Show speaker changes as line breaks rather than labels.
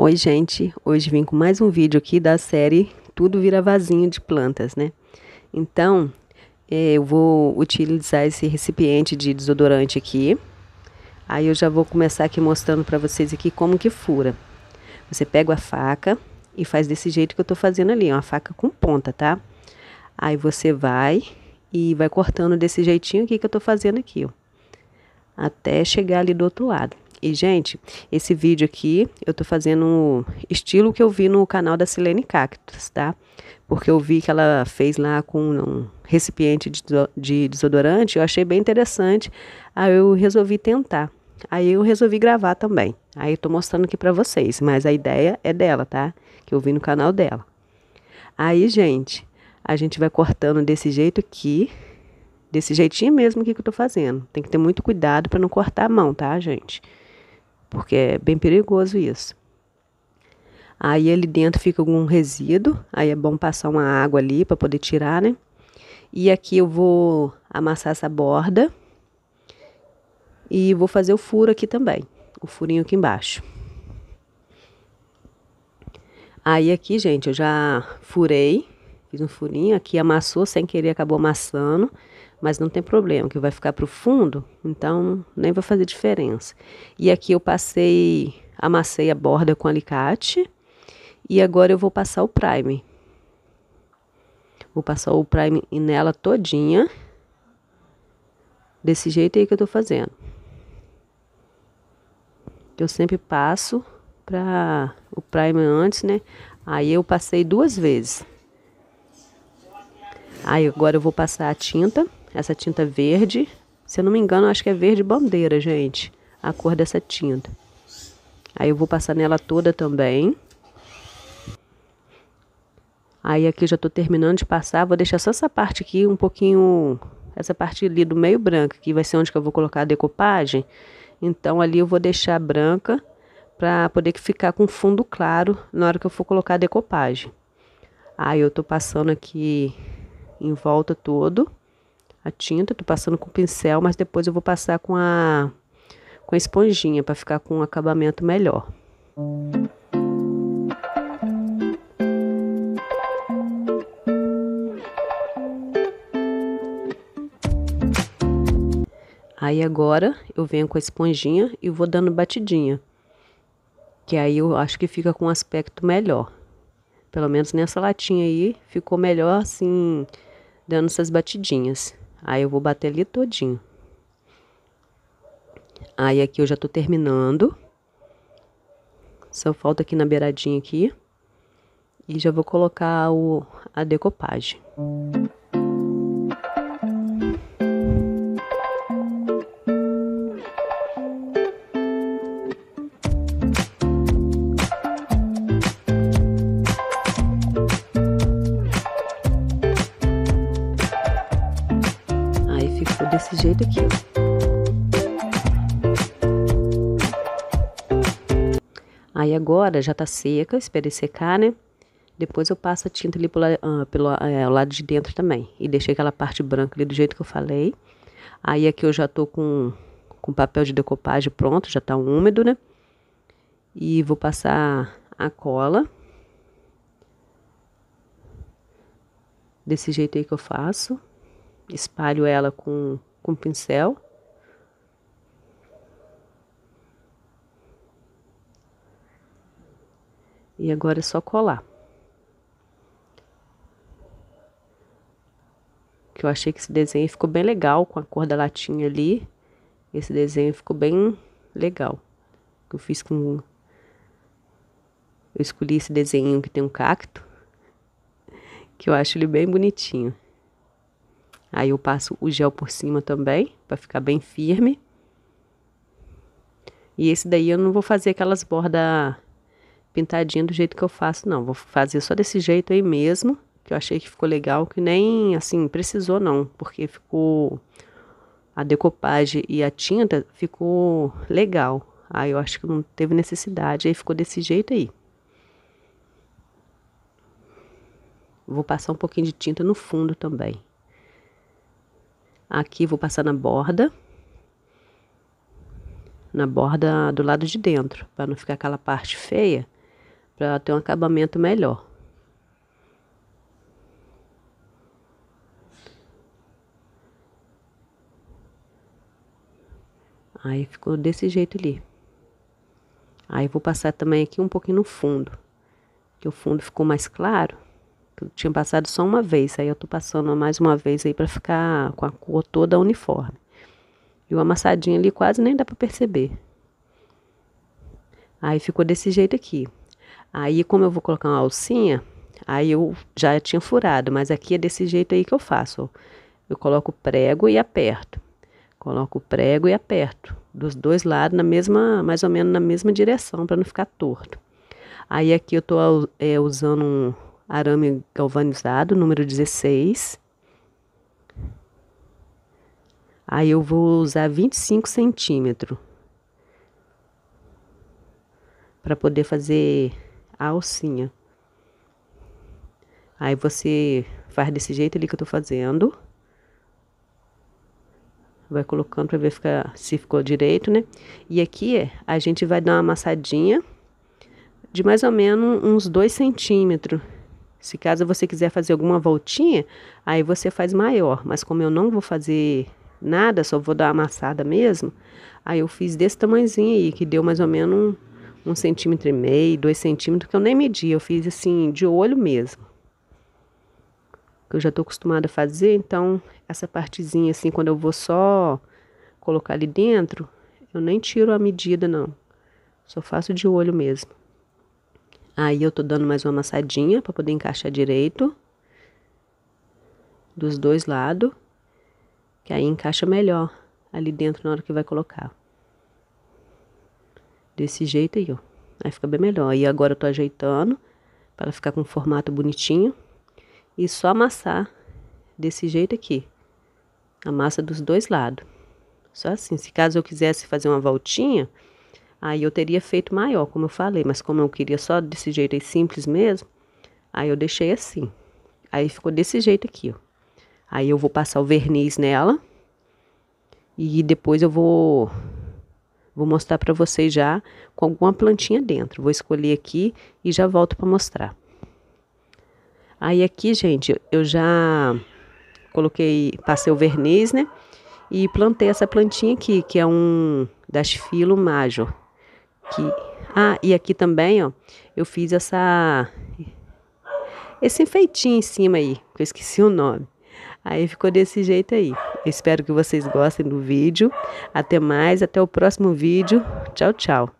Oi, gente. Hoje vim com mais um vídeo aqui da série Tudo Vira Vasinho de Plantas, né? Então, é, eu vou utilizar esse recipiente de desodorante aqui. Aí eu já vou começar aqui mostrando para vocês aqui como que fura. Você pega a faca e faz desse jeito que eu tô fazendo ali, uma faca com ponta, tá? Aí você vai e vai cortando desse jeitinho aqui que eu tô fazendo aqui, ó. Até chegar ali do outro lado. E, gente, esse vídeo aqui eu tô fazendo um estilo que eu vi no canal da Silene Cactus, tá? Porque eu vi que ela fez lá com um recipiente de desodorante, eu achei bem interessante, aí eu resolvi tentar. Aí eu resolvi gravar também. Aí eu tô mostrando aqui pra vocês, mas a ideia é dela, tá? Que eu vi no canal dela. Aí, gente, a gente vai cortando desse jeito aqui, desse jeitinho mesmo que eu tô fazendo. Tem que ter muito cuidado para não cortar a mão, tá, gente? porque é bem perigoso isso. Aí ali dentro fica algum resíduo, aí é bom passar uma água ali para poder tirar, né? E aqui eu vou amassar essa borda e vou fazer o furo aqui também, o furinho aqui embaixo. Aí aqui, gente, eu já furei, fiz um furinho, aqui amassou sem querer, acabou amassando mas não tem problema, que vai ficar para o fundo, então nem vai fazer diferença. E aqui eu passei, amassei a borda com alicate e agora eu vou passar o prime. Vou passar o prime nela todinha, desse jeito aí que eu tô fazendo. Eu sempre passo para o prime antes, né? Aí eu passei duas vezes. Aí agora eu vou passar a tinta essa tinta verde. Se eu não me engano, acho que é verde bandeira, gente, a cor dessa tinta. Aí eu vou passar nela toda também. Aí aqui já tô terminando de passar, vou deixar só essa parte aqui um pouquinho, essa parte ali do meio branca, que vai ser onde que eu vou colocar a decopagem. Então ali eu vou deixar branca para poder ficar com fundo claro na hora que eu for colocar a decopagem. Aí eu tô passando aqui em volta todo a tinta, tô passando com o pincel, mas depois eu vou passar com a, com a esponjinha para ficar com um acabamento melhor. Aí agora eu venho com a esponjinha e vou dando batidinha. Que aí eu acho que fica com um aspecto melhor. Pelo menos nessa latinha aí ficou melhor assim, dando essas batidinhas. Aí eu vou bater ali todinho. Aí aqui eu já tô terminando. Só falta aqui na beiradinha aqui. E já vou colocar o, a decopagem. jeito aqui. Aí agora já tá seca, esperei secar, né? Depois eu passo a tinta ali ah, pelo, pelo eh, lado de dentro também. E deixei aquela parte branca ali do jeito que eu falei. Aí aqui eu já tô com, com papel de decopagem pronto, já tá úmido, né? E vou passar a cola. Desse jeito aí que eu faço. Espalho ela com com o pincel. E agora é só colar. Que eu achei que esse desenho ficou bem legal com a cor da latinha ali. Esse desenho ficou bem legal. Eu fiz com... Eu escolhi esse desenho que tem um cacto. Que eu acho ele bem bonitinho. Aí eu passo o gel por cima também, para ficar bem firme. E esse daí eu não vou fazer aquelas bordas pintadinhas do jeito que eu faço, não. Vou fazer só desse jeito aí mesmo, que eu achei que ficou legal, que nem, assim, precisou não. Porque ficou... A decopagem e a tinta ficou legal. Aí eu acho que não teve necessidade, aí ficou desse jeito aí. Vou passar um pouquinho de tinta no fundo também. Aqui vou passar na borda. Na borda do lado de dentro, para não ficar aquela parte feia, para ter um acabamento melhor. Aí ficou desse jeito ali. Aí vou passar também aqui um pouquinho no fundo, que o fundo ficou mais claro tinha passado só uma vez, aí eu tô passando mais uma vez aí para ficar com a cor toda uniforme. E o amassadinho ali quase nem dá para perceber. Aí ficou desse jeito aqui. Aí como eu vou colocar uma alcinha, aí eu já tinha furado, mas aqui é desse jeito aí que eu faço. Eu coloco o prego e aperto. Coloco o prego e aperto dos dois lados na mesma, mais ou menos na mesma direção para não ficar torto. Aí aqui eu tô é, usando um arame galvanizado, número 16. Aí eu vou usar 25 centímetros para poder fazer a alcinha. Aí você faz desse jeito ali que eu tô fazendo. Vai colocando para ver ficar, se ficou direito, né? E aqui é, a gente vai dar uma amassadinha de mais ou menos uns 2 centímetros. Se caso você quiser fazer alguma voltinha, aí você faz maior. Mas como eu não vou fazer nada, só vou dar uma amassada mesmo, aí eu fiz desse tamanhozinho aí, que deu mais ou menos um, um centímetro e meio, dois centímetros, que eu nem medi. Eu fiz assim, de olho mesmo. Que eu já tô acostumada a fazer, então essa partezinha assim, quando eu vou só colocar ali dentro, eu nem tiro a medida não. Só faço de olho mesmo. Aí eu tô dando mais uma amassadinha para poder encaixar direito. Dos dois lados. Que aí encaixa melhor ali dentro na hora que vai colocar. Desse jeito aí, ó. Aí fica bem melhor. E agora eu tô ajeitando para ficar com um formato bonitinho. E só amassar desse jeito aqui. Amassa dos dois lados. Só assim. Se caso eu quisesse fazer uma voltinha, Aí eu teria feito maior, como eu falei, mas como eu queria só desse jeito aí simples mesmo, aí eu deixei assim. Aí ficou desse jeito aqui, ó. Aí eu vou passar o verniz nela. E depois eu vou vou mostrar para vocês já com alguma plantinha dentro. Vou escolher aqui e já volto para mostrar. Aí aqui, gente, eu já coloquei, passei o verniz, né? E plantei essa plantinha aqui, que é um das filo major. Que ah, e aqui também, ó, eu fiz essa esse enfeitinho em cima aí, que eu esqueci o nome. Aí ficou desse jeito aí. espero que vocês gostem do vídeo. Até mais, até o próximo vídeo. Tchau, tchau.